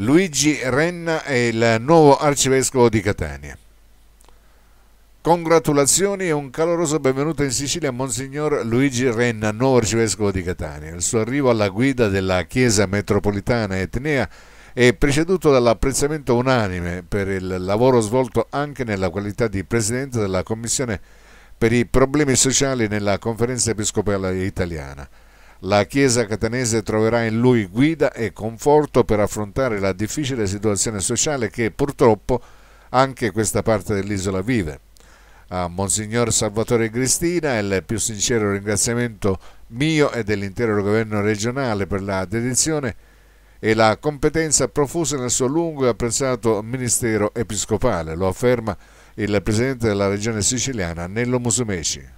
Luigi Renna è il nuovo arcivescovo di Catania. Congratulazioni e un caloroso benvenuto in Sicilia a Monsignor Luigi Renna, nuovo arcivescovo di Catania. Il suo arrivo alla guida della Chiesa metropolitana etnea è preceduto dall'apprezzamento unanime per il lavoro svolto anche nella qualità di Presidente della Commissione per i problemi sociali nella Conferenza Episcopale Italiana. La Chiesa catanese troverà in lui guida e conforto per affrontare la difficile situazione sociale che purtroppo anche questa parte dell'isola vive. A Monsignor Salvatore Cristina il più sincero ringraziamento mio e dell'intero governo regionale per la dedizione e la competenza profusa nel suo lungo e apprezzato ministero episcopale, lo afferma il presidente della regione siciliana Nello Musumeci.